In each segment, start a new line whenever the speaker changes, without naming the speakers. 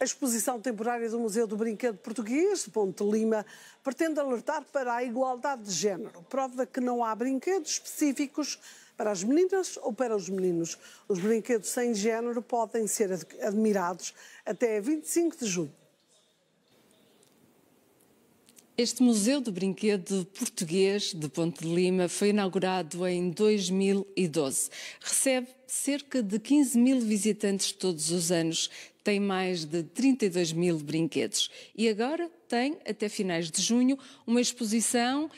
A exposição temporária do Museu do Brinquedo Português, de Ponte Lima, pretende alertar para a igualdade de género. Prova que não há brinquedos específicos para as meninas ou para os meninos. Os brinquedos sem género podem ser admirados até 25 de junho. Este Museu do Brinquedo Português de Ponte de Lima foi inaugurado em 2012. Recebe cerca de 15 mil visitantes todos os anos, tem mais de 32 mil brinquedos e agora tem, até finais de junho, uma exposição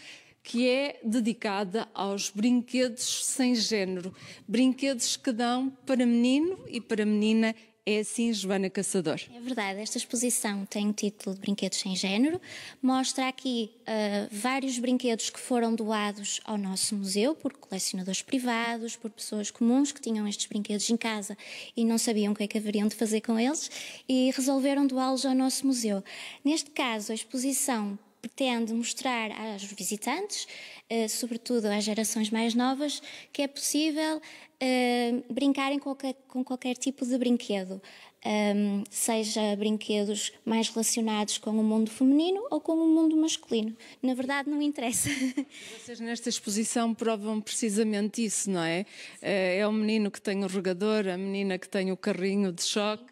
que é dedicada aos brinquedos sem género, brinquedos que dão para menino e para menina é assim, Joana Caçador. É verdade, esta exposição
tem o título de Brinquedos Sem Gênero, mostra aqui uh, vários brinquedos que foram doados ao nosso museu por colecionadores privados, por pessoas comuns que tinham estes brinquedos em casa e não sabiam o que é que haveriam de fazer com eles e resolveram doá-los ao nosso museu. Neste caso, a exposição pretende mostrar aos visitantes, eh, sobretudo às gerações mais novas, que é possível eh, brincarem com qualquer, com qualquer tipo de brinquedo, ehm, seja brinquedos mais relacionados com o mundo feminino ou com o mundo masculino. Na verdade,
não interessa. Vocês nesta exposição provam precisamente isso, não é? Eh, é o menino que tem o regador, a menina que tem o carrinho de choque.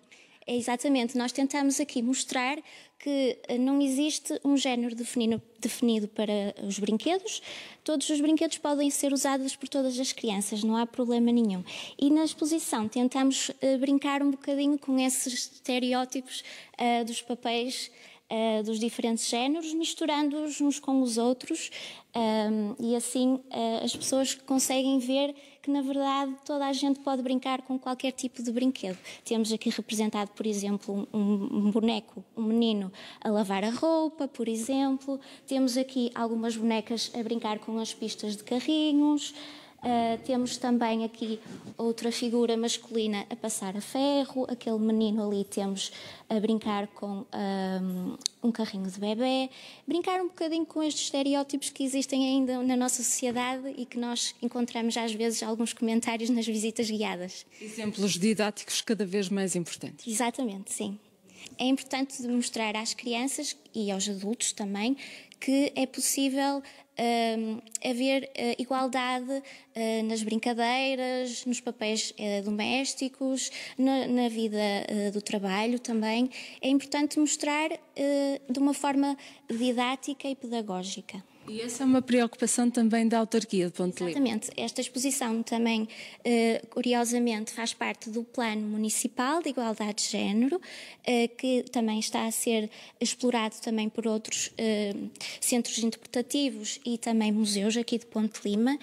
É exatamente, nós
tentamos aqui mostrar que eh, não existe um género definido, definido, para os brinquedos. Todos os brinquedos podem ser usados por todas as crianças, não há problema nenhum. E na exposição tentamos eh, brincar um bocadinho com esses estereótipos uh, dos papéis uh, dos diferentes géneros, misturando-os uns com os outros um, ehm, e assim uh, as pessoas conseguem ver que na verdade toda a gente pode brincar com qualquer tipo de brinquedo. Temos aqui representado, por exemplo, um, um boneco, um menino a lavar a roupa, por exemplo. Temos aqui algumas bonecas a brincar com as pistas de carrinhos. Uh, temos também aqui outra figura masculina a passar a ferro, aquele menino ali temos a brincar com um, ehm, um carrinho de bebê, brincar um bocadinho com estes estereótipos que existem ainda na nossa sociedade e que nós encontramos às vezes alguns comentários nas visitas guiadas.
Exemplos didáticos cada vez mais importantes.
Exatamente, sim. É importante mostrar às crianças e aos adultos também que é possível haver ah, igualdade ah, nas brincadeiras, nos papéis ah, domésticos, na, na vida do trabalho também. É importante mostrar de uma forma didática e pedagógica. E essa é uma preocupação também da autarquia de Ponte Lima. Exatamente. Esta exposição também, eh, curiosamente, faz parte do Plano Municipal de Igualdade de Género, eh, que também está a ser explorado também por outros eh, centros interpretativos e também museus aqui de Ponte Lima,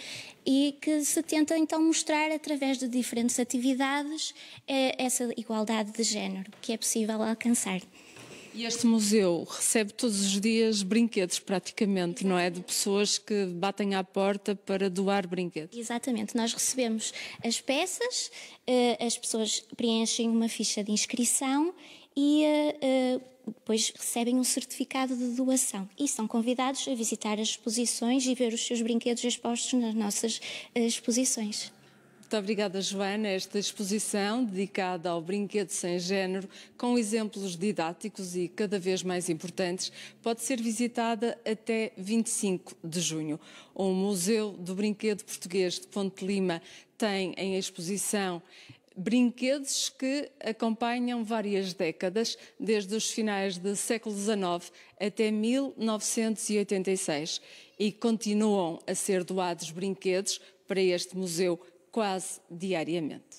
e que se tenta então mostrar através de diferentes atividades essa igualdade de género que é possível alcançar.
E este museu recebe todos os dias brinquedos, praticamente, Exatamente. não é? De pessoas que batem à porta para doar brinquedos. Exatamente, nós recebemos as
peças, eh, as pessoas preenchem uma ficha de inscrição e eh, eh, depois recebem um certificado de doação e são convidados a visitar as exposições e ver os seus brinquedos expostos nas nossas exposições.
Muito obrigada, Joana. Esta exposição, dedicada ao brinquedo sem género, com exemplos didáticos e cada vez mais importantes, pode ser visitada até 25 de junho. O Museu do Brinquedo Português de Ponte Lima tem em exposição brinquedos que acompanham várias décadas, desde os finais do século XIX até 1986, e continuam a ser doados brinquedos para este museu quase diariamente.